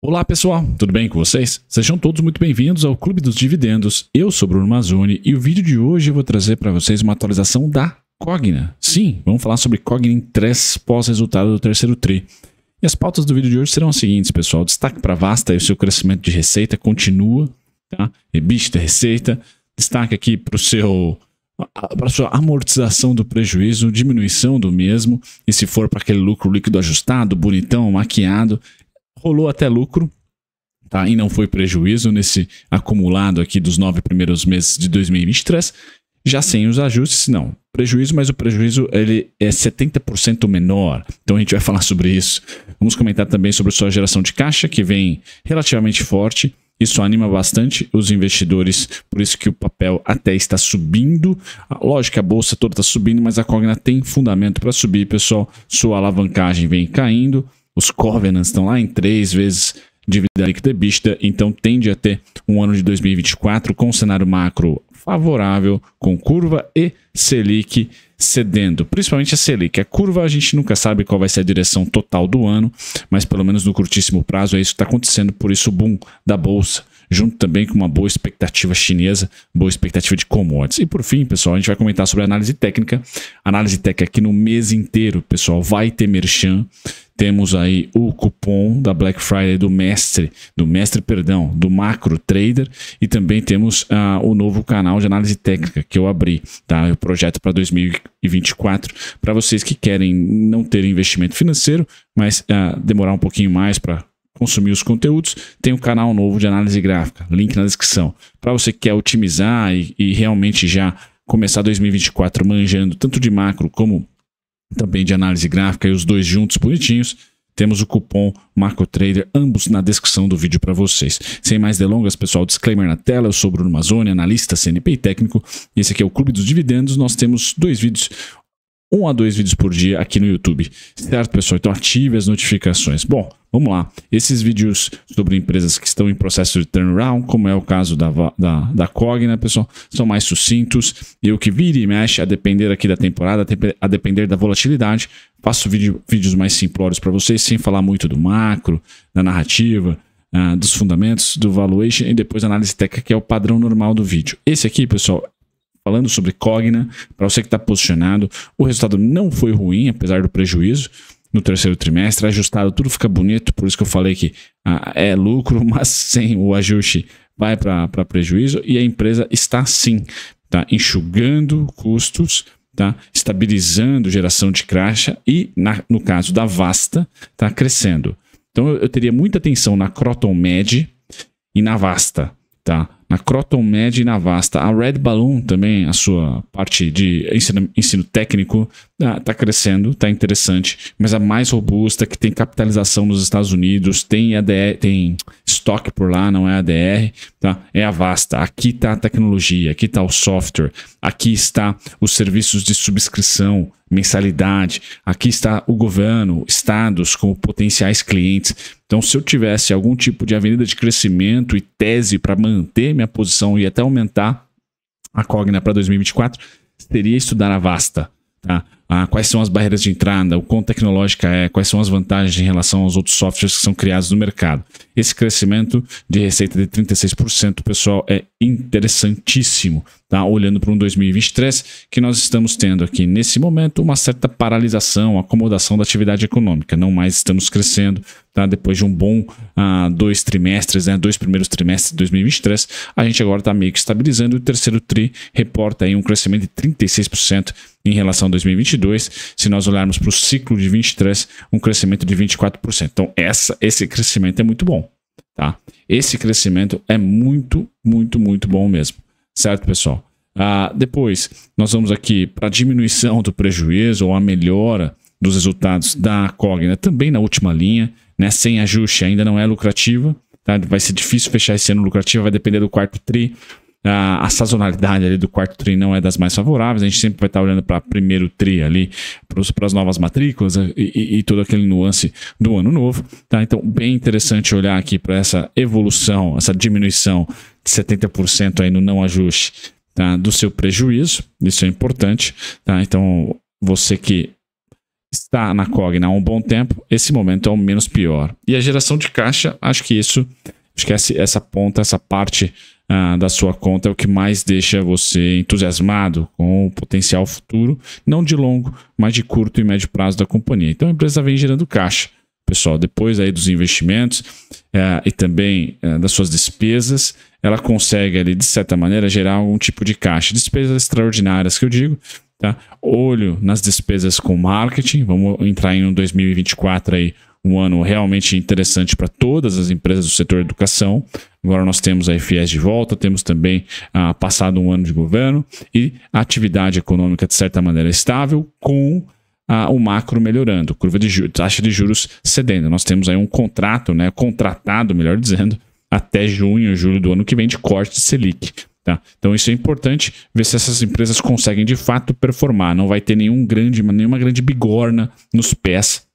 Olá pessoal, tudo bem com vocês? Sejam todos muito bem-vindos ao Clube dos Dividendos. Eu sou Bruno Mazzoni e o vídeo de hoje eu vou trazer para vocês uma atualização da Cogna. Sim, vamos falar sobre Cogna em 3 pós-resultado do terceiro TRI. E as pautas do vídeo de hoje serão as seguintes, pessoal. Destaque para Vasta e o seu crescimento de receita continua, tá? da receita. Destaque aqui para o seu para sua amortização do prejuízo, diminuição do mesmo, e se for para aquele lucro líquido ajustado, bonitão, maquiado, rolou até lucro, tá? E não foi prejuízo nesse acumulado aqui dos nove primeiros meses de 2023. Já sem os ajustes, não. Prejuízo, mas o prejuízo ele é 70% menor. Então a gente vai falar sobre isso. Vamos comentar também sobre sua geração de caixa, que vem relativamente forte. Isso anima bastante os investidores, por isso que o papel até está subindo. Lógico, a bolsa toda está subindo, mas a Cogna tem fundamento para subir, pessoal. Sua alavancagem vem caindo, os Covenants estão lá em três vezes dívida líquida bista, então tende a ter um ano de 2024 com um cenário macro favorável, com curva e Selic cedendo, principalmente a Selic. A curva a gente nunca sabe qual vai ser a direção total do ano, mas pelo menos no curtíssimo prazo é isso que está acontecendo, por isso o boom da bolsa junto também com uma boa expectativa chinesa, boa expectativa de commodities. E por fim, pessoal, a gente vai comentar sobre a análise técnica. análise técnica aqui no mês inteiro, pessoal, vai ter merchan. Temos aí o cupom da Black Friday do Mestre, do Mestre, perdão, do Macro Trader e também temos uh, o novo canal de análise técnica que eu abri, tá? O projeto para 2024 para vocês que querem não ter investimento financeiro, mas uh, demorar um pouquinho mais para consumir os conteúdos, tem um canal novo de análise gráfica, link na descrição. Para você que quer otimizar e, e realmente já começar 2024 manjando tanto de macro como também de análise gráfica e os dois juntos bonitinhos, temos o cupom MarcoTrader, ambos na descrição do vídeo para vocês. Sem mais delongas, pessoal, disclaimer na tela, eu sou Bruno Mazzoni, analista CNP e técnico, esse aqui é o Clube dos Dividendos, nós temos dois vídeos um a dois vídeos por dia aqui no YouTube. Certo, pessoal? Então ative as notificações. Bom, vamos lá. Esses vídeos sobre empresas que estão em processo de turnaround, como é o caso da, da, da Cogna, né, pessoal, são mais sucintos. E o que vira e mexe, a depender aqui da temporada, a depender da volatilidade, faço vídeo, vídeos mais simplórios para vocês, sem falar muito do macro, da narrativa, ah, dos fundamentos, do valuation e depois análise técnica, que é o padrão normal do vídeo. Esse aqui, pessoal, falando sobre Cogna, para você que está posicionado. O resultado não foi ruim, apesar do prejuízo no terceiro trimestre, ajustado, tudo fica bonito, por isso que eu falei que ah, é lucro, mas sem o ajuste vai para prejuízo e a empresa está sim, tá enxugando custos, tá estabilizando geração de caixa e na, no caso da Vasta, tá crescendo. Então eu, eu teria muita atenção na Croton Med e na Vasta, tá? na Croton Med e na Vasta. A Red Balloon também, a sua parte de ensino, ensino técnico, está tá crescendo, está interessante, mas a mais robusta, que tem capitalização nos Estados Unidos, tem, ADE, tem estoque por lá, não é ADR, tá? É a Vasta. Aqui está a tecnologia, aqui está o software, aqui está os serviços de subscrição, mensalidade, aqui está o governo, estados como potenciais clientes. Então, se eu tivesse algum tipo de avenida de crescimento e tese para manter minha posição e até aumentar a Cogna para 2024, seria estudar a Vasta, tá? ah, quais são as barreiras de entrada, o quão tecnológica é, quais são as vantagens em relação aos outros softwares que são criados no mercado. Esse crescimento de receita de 36%, pessoal, é interessantíssimo, tá? Olhando para um 2023 que nós estamos tendo aqui nesse momento uma certa paralisação, acomodação da atividade econômica. Não mais estamos crescendo, tá? Depois de um bom ah, dois trimestres, né? Dois primeiros trimestres de 2023, a gente agora está meio que estabilizando. O terceiro tri reporta aí um crescimento de 36% em relação a 2022 2022, se nós olharmos para o ciclo de 23, um crescimento de 24%. Então, essa, esse crescimento é muito bom. Tá? Esse crescimento é muito, muito, muito bom mesmo. Certo, pessoal? Ah, depois, nós vamos aqui para a diminuição do prejuízo ou a melhora dos resultados da Cogna, também na última linha, né, sem ajuste, ainda não é lucrativa. Tá? Vai ser difícil fechar esse ano lucrativo, vai depender do quarto TRI a, a sazonalidade ali do quarto tri não é das mais favoráveis, a gente sempre vai estar tá olhando para primeiro tri ali, para as novas matrículas eh, e, e, e, todo aquele nuance do ano novo. Tá? Então, bem interessante olhar aqui para essa evolução, essa diminuição de 70% aí no não ajuste tá? do seu prejuízo, isso é importante. Tá? Então, você que está na Cogna há um bom tempo, esse momento é o menos pior. E a geração de caixa, acho que isso Esquece essa ponta, essa parte ah, da sua conta é o que mais deixa você entusiasmado com o potencial futuro, não de longo, mas de curto e médio prazo da companhia. Então a empresa vem gerando caixa, pessoal, depois aí dos investimentos eh, e também eh, das suas despesas, ela consegue ali, de certa maneira, gerar algum tipo de caixa. Despesas extraordinárias que eu digo, tá? Olho nas despesas com marketing, vamos entrar em um 2024 aí um ano realmente interessante para todas as empresas do setor educação. Agora nós temos a FIES de volta, temos também ah, passado um ano de governo e a atividade econômica, de certa maneira, estável, com ah, o macro melhorando, curva de juros, taxa de juros cedendo. Nós temos aí um contrato, né, contratado, melhor dizendo, até junho, julho do ano que vem de corte de Selic. Tá? Então isso é importante ver se essas empresas conseguem de fato performar. Não vai ter nenhum grande, nenhuma grande bigorna nos pés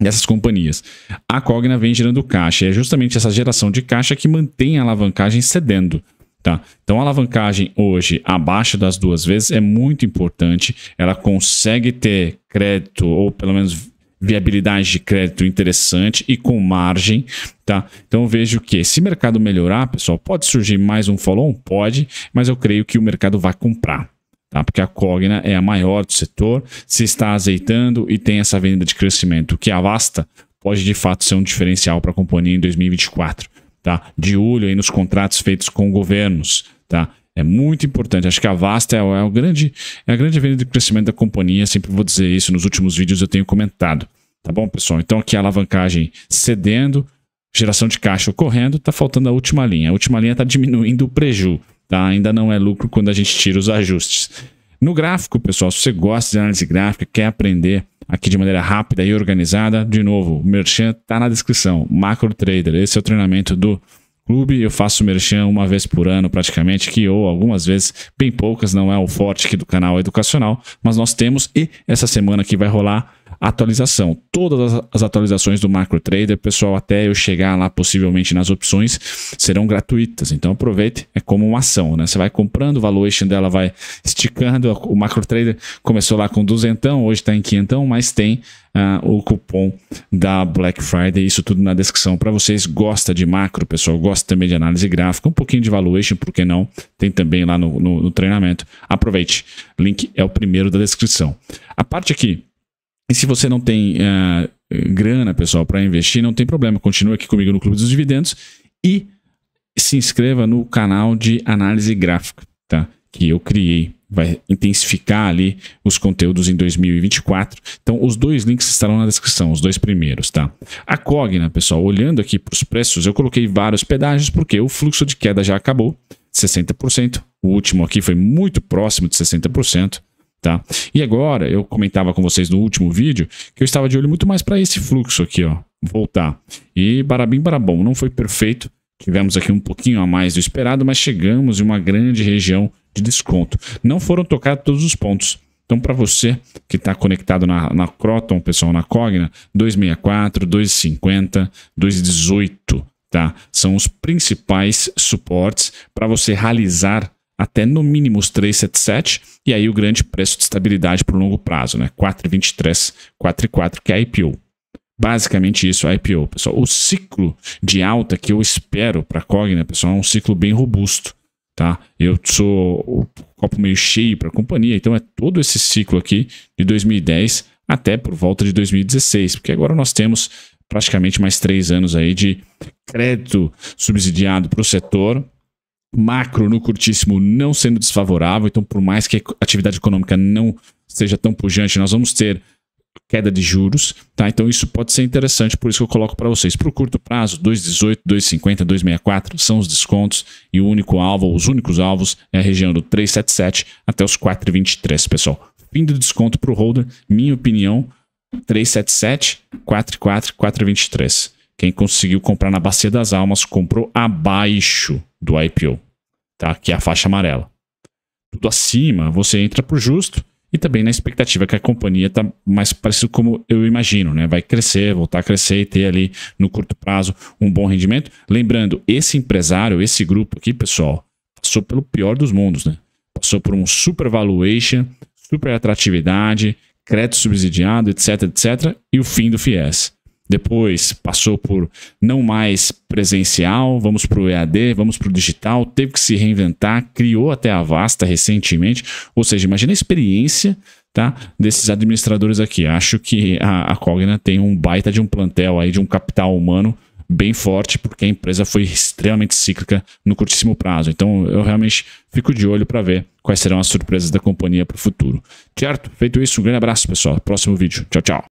dessas companhias. A Cogna vem gerando caixa, e é justamente essa geração de caixa que mantém a alavancagem cedendo. Tá? Então a alavancagem hoje abaixo das duas vezes é muito importante. Ela consegue ter crédito, ou pelo menos viabilidade de crédito interessante e com margem, tá? Então vejo que se o mercado melhorar, pessoal, pode surgir mais um follow-on? Pode, mas eu creio que o mercado vai comprar. Tá? Porque a Cogna é a maior do setor, se está azeitando e tem essa venda de crescimento que avasta, pode de fato ser um diferencial para a companhia em 2024. Tá? De olho aí nos contratos feitos com governos. Tá? É muito importante. Acho que a Vasta é, o, é o grande, é a grande venda de crescimento da companhia. Sempre vou dizer isso. Nos últimos vídeos eu tenho comentado. Tá bom, pessoal? Então aqui a alavancagem cedendo, geração de caixa ocorrendo, está faltando a última linha. A última linha está diminuindo o prejuízo. Tá? Ainda não é lucro quando a gente tira os ajustes. No gráfico, pessoal, se você gosta de análise gráfica, quer aprender aqui de maneira rápida e organizada, de novo, o Merchan está na descrição. Macro Trader, esse é o treinamento do clube. Eu faço merchan uma vez por ano, praticamente, que ou algumas vezes, bem poucas, não é o forte aqui do canal educacional, mas nós temos e essa semana que vai rolar atualização. Todas as atualizações do Macro Trader pessoal, até eu chegar lá possivelmente nas opções, serão gratuitas. Então aproveite, é como uma ação, né? Você vai comprando, o valuation dela vai esticando. O Macro Trader começou lá com duzentão, hoje está em quinhentão, mas tem ah, o cupom da Black Friday, isso tudo na descrição para vocês. Gosta de macro, pessoal, gosta também de análise gráfica, um pouquinho de valuation, por que não? Tem também lá no, no, no treinamento. Aproveite, link é o primeiro da descrição. A parte aqui e se você não tem uh, grana, pessoal, para investir, não tem problema. Continue aqui comigo no Clube dos Dividendos e se inscreva no canal de análise gráfica, tá? Que eu criei. Vai intensificar ali os conteúdos em 2024. Então, os dois links estarão na descrição, os dois primeiros, tá? A Cogna, pessoal, olhando aqui para os preços, eu coloquei vários pedágios porque o fluxo de queda já acabou, 60%. O último aqui foi muito próximo de 60%. Tá? E agora, eu comentava com vocês no último vídeo que eu estava de olho muito mais para esse fluxo aqui, ó, voltar. E barabim, barabom, não foi perfeito. Tivemos aqui um pouquinho a mais do esperado, mas chegamos em uma grande região de desconto. Não foram tocados todos os pontos. Então, para você que está conectado na, na Croton, pessoal, na Cogna, 264, 250, 218, tá? São os principais suportes para você realizar até no mínimo os 377 e aí o grande preço de estabilidade para o longo prazo, né? 4,23, 4,4 que é a IPO. Basicamente isso, a IPO, pessoal. O ciclo de alta que eu espero para a Cogna, pessoal, é um ciclo bem robusto, tá? Eu sou o copo meio cheio para a companhia, então é todo esse ciclo aqui de 2010 até por volta de 2016, porque agora nós temos praticamente mais três anos aí de crédito subsidiado para o setor macro no curtíssimo não sendo desfavorável, então por mais que a atividade econômica não seja tão pujante, nós vamos ter queda de juros, tá? Então isso pode ser interessante, por isso que eu coloco para vocês. Para o curto prazo, 2,18, 2,50, 2,64 são os descontos e o único alvo, os únicos alvos é a região do 3,77 até os 4,23, pessoal. Fim do desconto para o holder, minha opinião, 3,77, 4,4, 4,23. Quem conseguiu comprar na Bacia das Almas comprou abaixo do IPO tá? que é a faixa amarela. Tudo acima, você entra por justo e também na expectativa que a companhia está mais parecido como eu imagino, né? Vai crescer, voltar a crescer e ter ali no curto prazo um bom rendimento. Lembrando, esse empresário, esse grupo aqui, pessoal, passou pelo pior dos mundos, né? Passou por um super valuation, super atratividade, crédito subsidiado, etc, etc, e o fim do FIES. Depois passou por não mais presencial, vamos para o EAD, vamos para o digital, teve que se reinventar, criou até a Vasta recentemente. Ou seja, imagina a experiência tá, desses administradores aqui. Acho que a, a Cogna tem um baita de um plantel aí, de um capital humano bem forte, porque a empresa foi extremamente cíclica no curtíssimo prazo. Então eu realmente fico de olho para ver quais serão as surpresas da companhia para o futuro. Certo? Feito isso, um grande abraço, pessoal. Próximo vídeo. Tchau, tchau.